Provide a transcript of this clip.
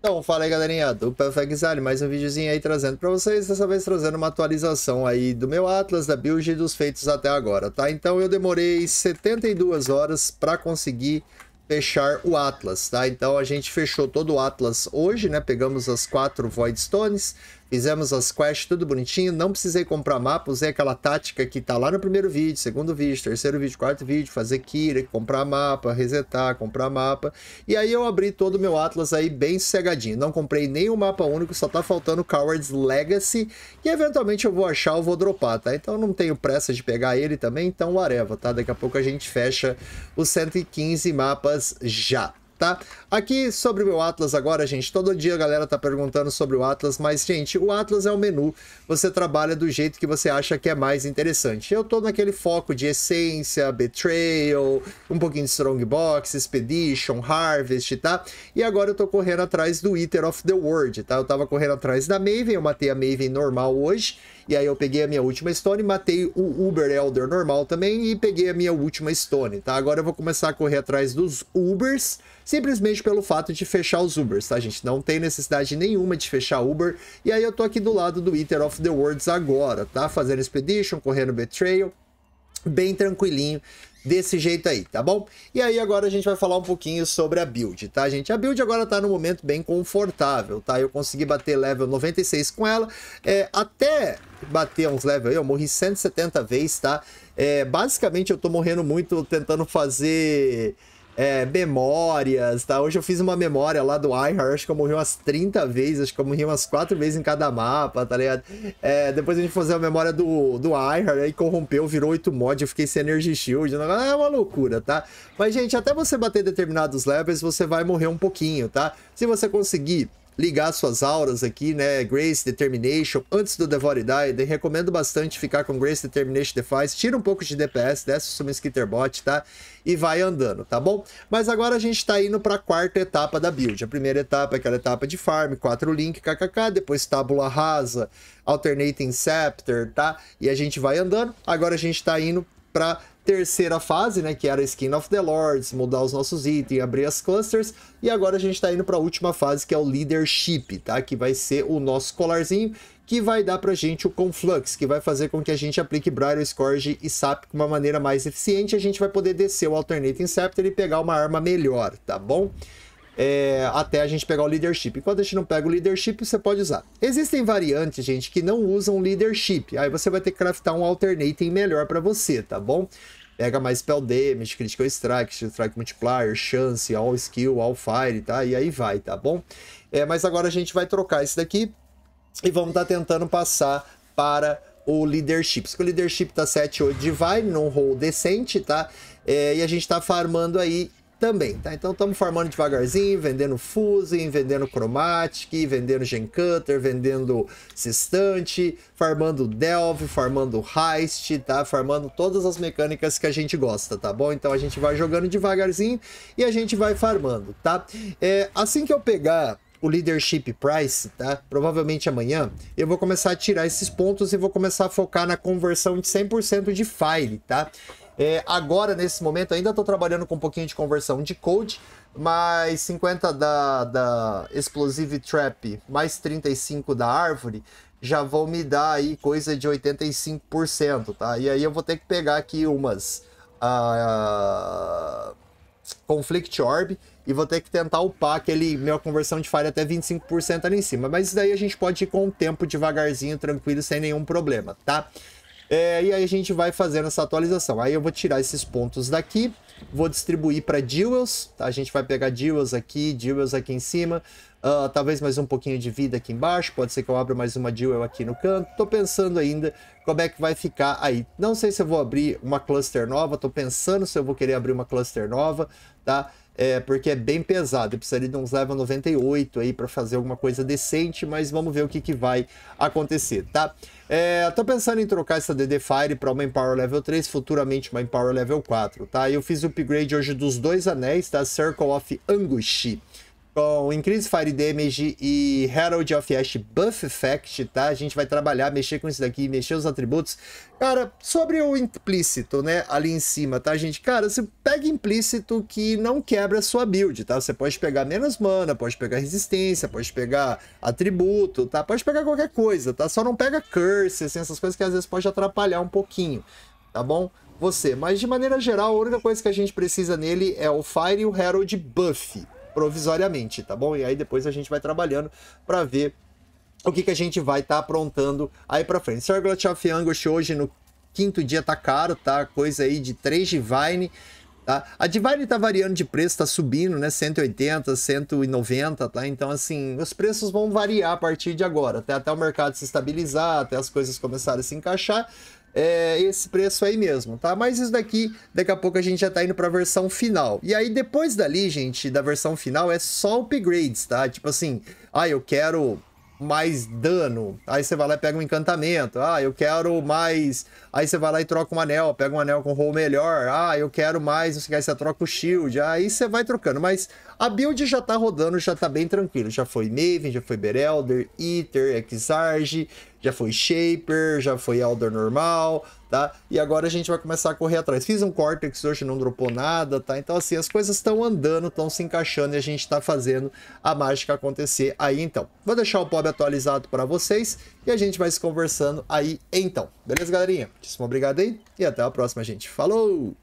Então, fala aí galerinha do Perfect mais um videozinho aí trazendo para vocês, dessa vez trazendo uma atualização aí do meu Atlas, da build e dos feitos até agora, tá? Então eu demorei 72 horas para conseguir fechar o Atlas, tá? Então a gente fechou todo o Atlas hoje, né? Pegamos as quatro Void Stones, Fizemos as quests, tudo bonitinho. Não precisei comprar mapa, usei aquela tática que tá lá no primeiro vídeo, segundo vídeo, terceiro vídeo, quarto vídeo, fazer Kira, comprar mapa, resetar, comprar mapa. E aí eu abri todo o meu Atlas aí bem cegadinho. Não comprei nenhum mapa único, só tá faltando Coward's Legacy. E eventualmente eu vou achar, eu vou dropar, tá? Então não tenho pressa de pegar ele também, então areva, tá? Daqui a pouco a gente fecha os 115 mapas já tá? Aqui sobre o meu Atlas agora, gente, todo dia a galera tá perguntando sobre o Atlas, mas, gente, o Atlas é um menu, você trabalha do jeito que você acha que é mais interessante. Eu tô naquele foco de essência, betrayal, um pouquinho de strongbox, expedition, harvest, tá? E agora eu tô correndo atrás do Eater of the World, tá? Eu tava correndo atrás da Maven, eu matei a Maven normal hoje, e aí eu peguei a minha última stone, matei o Uber Elder normal também e peguei a minha última stone, tá? Agora eu vou começar a correr atrás dos Ubers, simplesmente pelo fato de fechar os Ubers, tá, gente? Não tem necessidade nenhuma de fechar Uber. E aí eu tô aqui do lado do Eater of the Worlds agora, tá? Fazendo Expedition, correndo Betrayal, bem tranquilinho desse jeito aí, tá bom? E aí agora a gente vai falar um pouquinho sobre a build, tá gente? A build agora tá no momento bem confortável, tá? Eu consegui bater level 96 com ela, é, até bater uns level aí, eu morri 170 vezes, tá? É, basicamente eu tô morrendo muito tentando fazer é, memórias, tá? Hoje eu fiz uma memória lá do iHeart, acho que eu morri umas 30 vezes, acho que eu morri umas 4 vezes em cada mapa, tá ligado? É, depois a gente fazer a memória do, do iHeart, aí corrompeu, virou 8 mod, eu fiquei sem Energy Shield, né? ah, é uma loucura, tá? Mas, gente, até você bater determinados levels, você vai morrer um pouquinho, tá? Se você conseguir ligar suas auras aqui, né? Grace, Determination, antes do Devore Die. Recomendo bastante ficar com Grace, Determination, Defiance. Tira um pouco de DPS, desce sobre um Bot, tá? E vai andando, tá bom? Mas agora a gente tá indo pra quarta etapa da build. A primeira etapa é aquela etapa de farm, 4 link, kkk, depois tábula rasa, alternating scepter, tá? E a gente vai andando. Agora a gente tá indo para terceira fase, né, que era Skin of the Lords, mudar os nossos itens, abrir as clusters, e agora a gente está indo para a última fase, que é o Leadership, tá? Que vai ser o nosso colarzinho, que vai dar pra gente o Conflux, que vai fazer com que a gente aplique Briar, Scourge e Sap de uma maneira mais eficiente, a gente vai poder descer o Alternating Scepter e pegar uma arma melhor, tá bom? é, até a gente pegar o leadership. Enquanto a gente não pega o leadership, você pode usar. Existem variantes, gente, que não usam leadership. Aí você vai ter que craftar um alternating melhor para você, tá bom? Pega mais spell damage, critical strike, strike multiplier, chance, all skill, all fire, tá? E aí vai, tá bom? É, mas agora a gente vai trocar esse daqui e vamos estar tá tentando passar para o leadership. Se o leadership tá 7, 8 de vai, num roll decente, tá? É, e a gente tá farmando aí também, tá? Então estamos formando devagarzinho, vendendo fuse vendendo Chromatic, vendendo Gen Cutter, vendendo Sextante, formando Delve, formando Heist, tá? Formando todas as mecânicas que a gente gosta, tá bom? Então a gente vai jogando devagarzinho e a gente vai farmando, tá? É, assim que eu pegar o Leadership Price, tá? Provavelmente amanhã, eu vou começar a tirar esses pontos e vou começar a focar na conversão de 100% de file, tá? É, agora, nesse momento, ainda estou trabalhando com um pouquinho de conversão de code, mais 50 da, da Explosive Trap, mais 35 da árvore, já vão me dar aí coisa de 85%, tá? E aí eu vou ter que pegar aqui umas uh, Conflict Orb e vou ter que tentar upar aquele minha conversão de fire até 25% ali em cima. Mas isso daí a gente pode ir com o tempo devagarzinho, tranquilo, sem nenhum problema, tá? É, e aí a gente vai fazendo essa atualização. Aí eu vou tirar esses pontos daqui, vou distribuir para duels, tá? A gente vai pegar duels aqui, duels aqui em cima, uh, talvez mais um pouquinho de vida aqui embaixo, pode ser que eu abra mais uma duel aqui no canto. Tô pensando ainda como é que vai ficar aí. Não sei se eu vou abrir uma cluster nova, tô pensando se eu vou querer abrir uma cluster nova, tá? é, porque é bem pesado. Eu precisaria de uns level 98 aí para fazer alguma coisa decente, mas vamos ver o que, que vai acontecer, tá? É, tô pensando em trocar essa DD Fire para uma Empower Level 3, futuramente uma Empower Level 4, tá? Eu fiz o upgrade hoje dos dois anéis da tá? Circle of Anguish com Increase Fire Damage e Herald of Ash Buff Effect, tá? A gente vai trabalhar, mexer com isso daqui, mexer os atributos. Cara, sobre o implícito, né? Ali em cima, tá, gente? Cara, você pega implícito que não quebra a sua build, tá? Você pode pegar menos mana, pode pegar resistência, pode pegar atributo, tá? Pode pegar qualquer coisa, tá? Só não pega curse, assim, essas coisas que às vezes pode atrapalhar um pouquinho, tá bom? Você. Mas de maneira geral, a única coisa que a gente precisa nele é o Fire e o Herald Buff, provisoriamente, tá bom? E aí depois a gente vai trabalhando para ver o que, que a gente vai estar tá aprontando aí para frente. Circlet of Angus hoje no quinto dia tá caro, tá? Coisa aí de 3 Divine, tá? A Divine tá variando de preço, tá subindo, né? 180, 190, tá? Então, assim, os preços vão variar a partir de agora, até, até o mercado se estabilizar, até as coisas começarem a se encaixar é esse preço aí mesmo, tá? Mas isso daqui, daqui a pouco a gente já tá indo pra versão final. E aí depois dali, gente, da versão final é só upgrades, tá? Tipo assim, ah, eu quero mais dano. Aí você vai lá e pega um encantamento. Ah, eu quero mais. Aí você vai lá e troca um anel, pega um anel com roll melhor. Ah, eu quero mais. Não sei aí você troca o shield. Aí você vai trocando. Mas a build já tá rodando, já tá bem tranquilo. Já foi Maven, já foi Berelder, Eater, Exarge, já foi Shaper, já foi Elder normal tá? E agora a gente vai começar a correr atrás. Fiz um Cortex hoje, não dropou nada, tá? Então, assim, as coisas estão andando, estão se encaixando e a gente está fazendo a mágica acontecer aí, então. Vou deixar o POB atualizado para vocês e a gente vai se conversando aí, então. Beleza, galerinha? Muitíssimo obrigado aí e até a próxima, gente. Falou!